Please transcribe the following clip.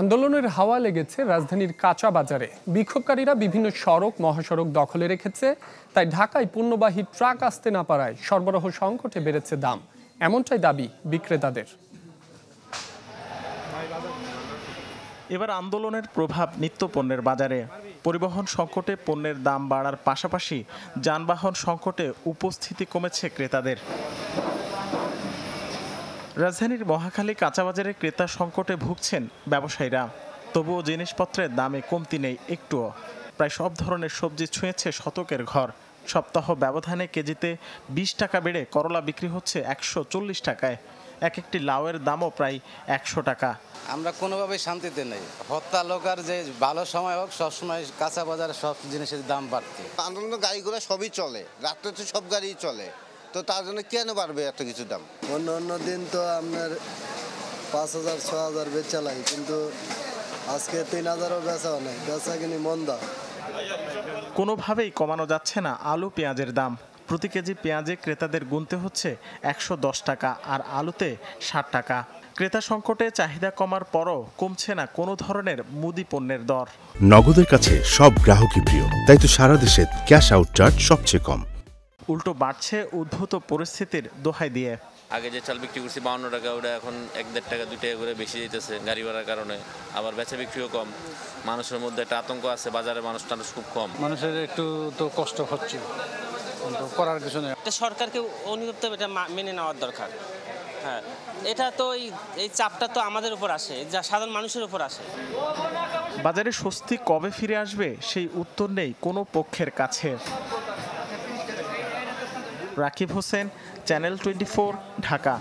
আন্দোলনের হাওয়া লেগেছে রাজধানীর কাঁচা বাজারে বিক্ষোভকারীরা বিভিন্ন সড়ক মহাসড়ক দখলে রেখেছে তাই ঢাকায় পণ্যবাহী ট্রাক আসতে না পারায় সরবরাহ সংকটে বেড়েছে দাম এমনটাই দাবি বিক্রেতাদের এবার আন্দোলনের প্রভাব নিত্য পণ্যের বাজারে পরিবহন সংকটে পণ্যের দাম বাড়ার পাশাপাশি যানবাহন সংকটে উপস্থিতি কমেছে ক্রেতাদের রাজধানীর মহাখালী কাঁচাবাজারে ক্রেতা সংকটে ভুগছেন ব্যবসায়ীরা তবুও জিনিসপত্রের দামে কমতি নেই একটুও প্রায় সব ধরনের সবজি ছুঁয়েছে শতকের ঘর সপ্তাহ ব্যবধানে কেজিতে ২০ টাকা বেড়ে করলা বিক্রি হচ্ছে একশো চল্লিশ টাকায় এক একটি লাউয়ের দামও প্রায় একশো টাকা আমরা কোনোভাবেই শান্তিতে নেই হত্যা লোকার যে ভালো সময় হোক সবসময় কাঁচা বাজার সব জিনিসের দাম বাড়তে আন্দোলন গাড়িগুলো সবই চলে রাত্রে তো সব গাড়িই চলে তো তার জন্য কেন বাড়বে এত কিছু দাম অন্য অন্য দিন তো আপনার পাঁচ হাজার ছ হাজার বেচা লাগে কিন্তু আজকে তিন হাজারও বেচাও নাই বেচা কিনি মন্দা কোনোভাবেই কমানো যাচ্ছে না আলু পেঁয়াজের দাম প্রতি কেজি পেঁয়াজে ক্রেতাদের গুনতে হচ্ছে একশো দশ টাকা আর আলুতে ষাট টাকা ক্রেতা সংকটে চাহিদা কমার পরও কমছে না কোনো ধরনের মুদি পণ্যের দর নগদের কাছে সব গ্রাহকই প্রিয় তাই তো সারা দেশে ক্যাশ আউট চার্জ সবচেয়ে কম উল্টো বাড়ছে উদ্ভূত পরিস্থিতির দোহাই দিয়ে আগে যে চাল বিক্রি করছি বাউন্ন টাকা ওটা এখন এক দেড় টাকা দু টাকা করে বেশি যেতেছে গাড়ি ভাড়ার কারণে আবার বেচা বিক্রিও কম মানুষের মধ্যে একটা আতঙ্ক আছে বাজারে মানুষ টানুষ খুব কম মানুষের একটু তো কষ্ট হচ্ছে করার কিছু নেই এটা সরকারকে অনুদপ্তর এটা মেনে নেওয়ার দরকার হ্যাঁ এটা তো এই এই চাপটা তো আমাদের উপর আসে যা সাধারণ মানুষের উপর আসে বাজারে স্বস্তি কবে ফিরে আসবে সেই উত্তর নেই কোনো পক্ষের কাছে রাকিব হোসেন চ্যানেল টোয়েন্টি ঢাকা